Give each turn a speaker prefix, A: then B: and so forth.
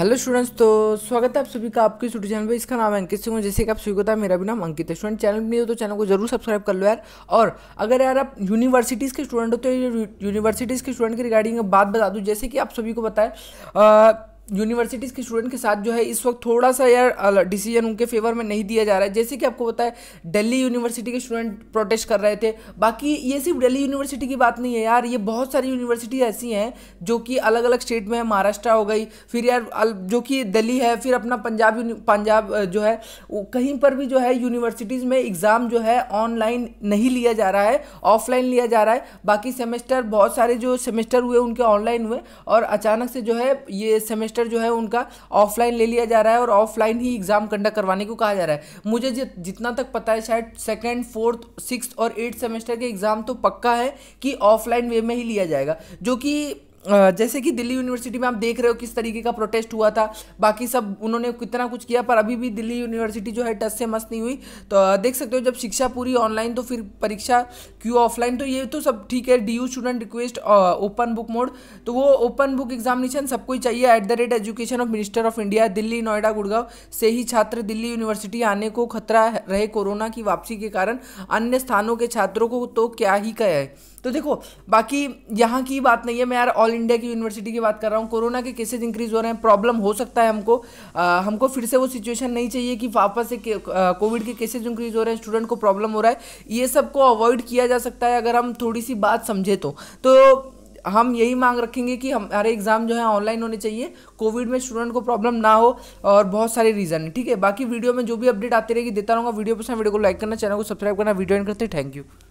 A: hello students तो स्वागत है आप सभी का आपके यूट्यूब चैनल पे इसका नाम है अंकित सिंह जैसे कि आप सभी को था मेरा भी नाम अंकित है स्टूडेंट चैनल नहीं हो तो चैनल को जरूर सब्सक्राइब कर लो यार और अगर यार आप यूनिवर्सिटीज़ के स्टूडेंट हो तो यूनिवर्सिटीज़ के स्टूडेंट के रिगार्डिंग बात बता दूँ जैसे कि आप सभी को बताएं यूनिवर्सिटीज़ के स्टूडेंट के साथ जो है इस वक्त थोड़ा सा यार डिसीजन उनके फेवर में नहीं दिया जा रहा है जैसे कि आपको पता है दिल्ली यूनिवर्सिटी के स्टूडेंट प्रोटेस्ट कर रहे थे बाकी ये सिर्फ दिल्ली यूनिवर्सिटी की बात नहीं है यार ये बहुत सारी यूनिवर्सिटी ऐसी हैं जो कि अलग अलग स्टेट में है महाराष्ट्र हो गई फिर यार जो कि दिल्ली है फिर अपना पंजाब पंजाब जो है कहीं पर भी जो है यूनिवर्सिटीज़ में एग्ज़ाम जो है ऑनलाइन नहीं लिया जा रहा है ऑफलाइन लिया जा रहा है बाकी सेमेस्टर बहुत सारे जो सेमेस्टर हुए उनके ऑनलाइन हुए और अचानक से जो है ये सेमेस्टर सेमेस्टर जो है उनका ऑफलाइन ले लिया जा रहा है और ऑफलाइन ही एग्ज़ाम कंडक्ट करवाने को कहा जा रहा है मुझे जितना तक पता है शायद सेकेंड फोर्थ सिक्स और एट्थ सेमेस्टर के एग्ज़ाम तो पक्का है कि ऑफलाइन वे में ही लिया जाएगा जो कि जैसे कि दिल्ली यूनिवर्सिटी में आप देख रहे हो किस तरीके का प्रोटेस्ट हुआ था बाकी सब उन्होंने कितना कुछ किया पर अभी भी दिल्ली यूनिवर्सिटी जो है टस से मस्त नहीं हुई तो देख सकते हो जब शिक्षा पूरी ऑनलाइन तो फिर परीक्षा क्यों ऑफलाइन तो ये तो सब ठीक है D U student request open book mode तो वो ओपन बुक एग्जामिनेशन सबको ही चाहिए at the rate education of minister of India Delhi Noida Gurgaon से ही छात्र दिल्ली यूनिवर्सिटी आने को खतरा रहे कोरोना की वापसी के कारण अन्य स्थानों के छात्रों को तो क्या ही कहे तो देखो बाकी यहाँ की बात नहीं है मैं यार ऑल इंडिया की यूनिवर्सिटी की बात कर रहा हूँ कोरोना के केसेज इंक्रीज हो रहे हैं प्रॉब्लम हो सकता है हमको आ, हमको फिर से वो सिचुएशन नहीं चाहिए कि वापस से कोविड के केसेज इंक्रीज हो रहे हैं स्टूडेंट को प्रॉब्लम हो रहा है ये सब को अवॉइड किया जा सकता है अगर हम थोड़ी सी बात समझे तो, तो हम यही मांग रखेंगे कि हमारे एग्ज़ाम जो है ऑनलाइन होने चाहिए कोविड में स्टूडेंट को प्रॉब्लम ना हो और बहुत सारे रीज़न है ठीक है बाकी वीडियो में जो भी अपडेट आती रहेगी देता रहूँगा वीडियो पसंद वीडियो को लाइक करना चैनल को सब्सक्राइब करना वीडियो एंड करते थैंक यू